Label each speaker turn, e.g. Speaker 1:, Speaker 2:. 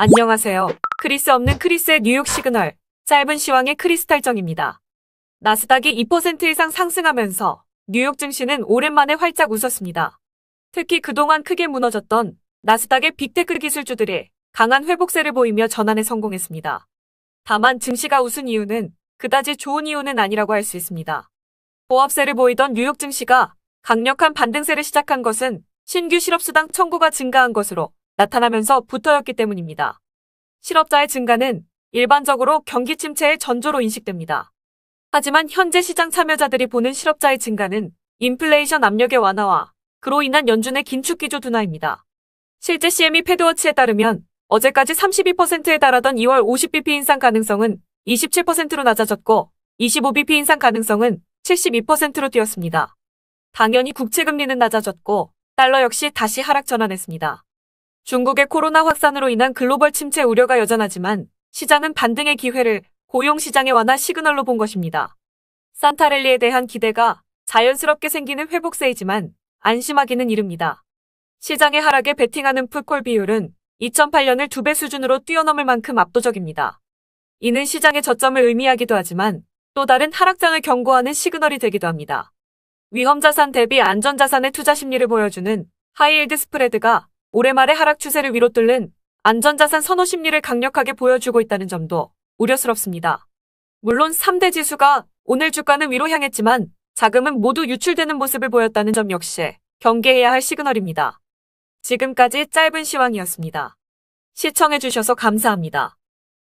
Speaker 1: 안녕하세요. 크리스 없는 크리스의 뉴욕 시그널, 짧은 시황의 크리스탈정입니다. 나스닥이 2% 이상 상승하면서 뉴욕 증시는 오랜만에 활짝 웃었습니다. 특히 그동안 크게 무너졌던 나스닥의 빅테크 기술주들이 강한 회복세를 보이며 전환에 성공했습니다. 다만 증시가 웃은 이유는 그다지 좋은 이유는 아니라고 할 수 있습니다. 보합세를 보이던 뉴욕 증시가 강력한 반등세를 시작한 것은 신규 실업수당 청구가 증가한 것으로 나타나면서 붙어였기 때문입니다. 실업자의 증가는 일반적으로 경기 침체의 전조로 인식됩니다. 하지만 현재 시장 참여자들이 보는 실업자의 증가는 인플레이션 압력의 완화와 그로 인한 연준의 긴축 기조 둔화입니다. 실제 CME 패드워치에 따르면 어제까지 32%에 달하던 2월 50bp 인상 가능성은 27%로 낮아졌고 25bp 인상 가능성은 72%로 뛰었습니다. 당연히 국채금리는 낮아졌고 달러 역시 다시 하락 전환했습니다. 중국의 코로나 확산으로 인한 글로벌 침체 우려가 여전하지만 시장은 반등의 기회를 고용시장의 완화 시그널로 본 것입니다. 산타랠리에 대한 기대가 자연스럽게 생기는 회복세이지만 안심하기는 이릅니다. 시장의 하락에 베팅하는 풋콜 비율은 2008년을 두 배 수준으로 뛰어넘을 만큼 압도적입니다. 이는 시장의 저점을 의미하기도 하지만 또 다른 하락장을 경고하는 시그널이 되기도 합니다. 위험자산 대비 안전자산의 투자 심리를 보여주는 하이힐드 스프레드가 올해 말의 하락 추세를 위로 뚫는 안전자산 선호 심리를 강력하게 보여주고 있다는 점도 우려스럽습니다. 물론 3대 지수가 오늘 주가는 위로 향했지만 자금은 모두 유출되는 모습을 보였다는 점 역시 경계해야 할 시그널입니다. 지금까지 짧은 시황이었습니다. 시청해주셔서 감사합니다.